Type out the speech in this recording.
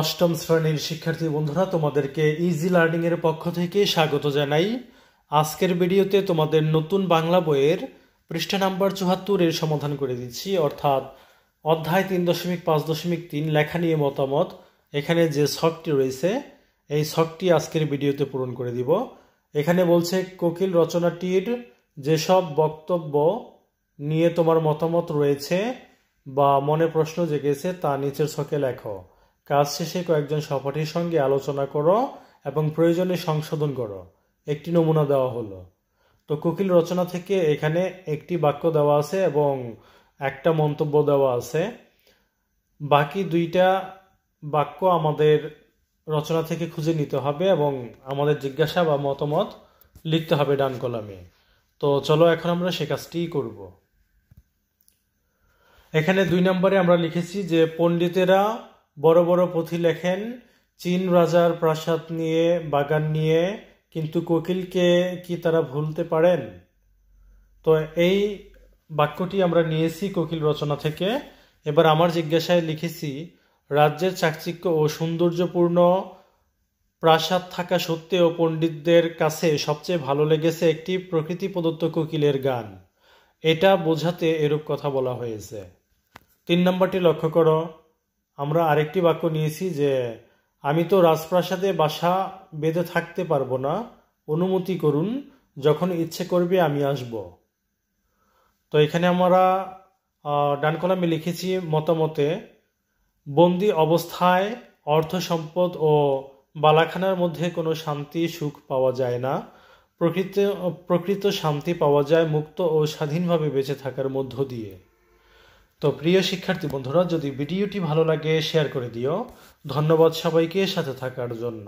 অষ্টম শ্রেণীর শিক্ষার্থী বন্ধুরা তোমাদেরকে ইজি লার্নিং এর পক্ষ থেকে স্বাগত জানাই আজকের ভিডিওতে তোমাদের নতুন বাংলা বইয়ের পৃষ্ঠা নাম্বার চুহাত্তর এর সমাধান করে দিচ্ছি অর্থাৎ অধ্যায় তিন দশমিক পাঁচ দশমিক তিন লেখা নিয়ে মতামত এখানে যে শখটি রয়েছে এই শখটি আজকের ভিডিওতে পূরণ করে দিব এখানে বলছে কোকিল রচনাটির যেসব বক্তব্য নিয়ে তোমার মতামত রয়েছে বা মনে প্রশ্ন জেগেছে তা নিচের ছকে লেখো কাজ শেষে কয়েকজন সহপাঠীর সঙ্গে আলোচনা করো এবং প্রয়োজনে সংশোধন করো একটি নমুনা দেওয়া হলো তো কোকিল রচনা থেকে এখানে একটি বাক্য দেওয়া আছে এবং একটা মন্তব্য দেওয়া আছে বাকি দুইটা বাক্য আমাদের রচনা থেকে খুঁজে নিতে হবে এবং আমাদের জিজ্ঞাসা বা মতামত লিখতে হবে ডান কলামে তো চলো এখন আমরা সে কাজটিই করব এখানে দুই নম্বরে আমরা লিখেছি যে পণ্ডিতেরা বড় বড় পুঁথি লেখেন চীন রাজার প্রাসাদ নিয়ে বাগান নিয়ে কিন্তু কোকিলকে কি তারা ভুলতে পারেন তো এই বাক্যটি আমরা নিয়েছি কোকিল রচনা থেকে এবার আমার জিজ্ঞাসায় লিখেছি রাজ্যের চাকচিক্য ও সৌন্দর্যপূর্ণ প্রাসাদ থাকা সত্ত্বেও পণ্ডিতদের কাছে সবচেয়ে ভালো লেগেছে একটি প্রকৃতি প্রদত্ত কোকিলের গান এটা বোঝাতে এরূপ কথা বলা হয়েছে তিন নম্বরটি লক্ষ্য করো আমরা আরেকটি বাক্য নিয়েছি যে আমি তো রাজপ্রাসাদে বাসা বেঁধে থাকতে পারবো না অনুমতি করুন যখন ইচ্ছে করবে আমি আসব তো এখানে আমরা ডান কলামে লিখেছি মতামতে বন্দি অবস্থায় অর্থ সম্পদ ও বালাখানার মধ্যে কোনো শান্তি সুখ পাওয়া যায় না প্রকৃত প্রকৃত শান্তি পাওয়া যায় মুক্ত ও স্বাধীনভাবে বেঁচে থাকার মধ্য দিয়ে তো প্রিয় শিক্ষার্থী বন্ধুরা যদি ভিডিওটি ভালো লাগে শেয়ার করে দিও ধন্যবাদ সবাইকে সাথে থাকার জন্য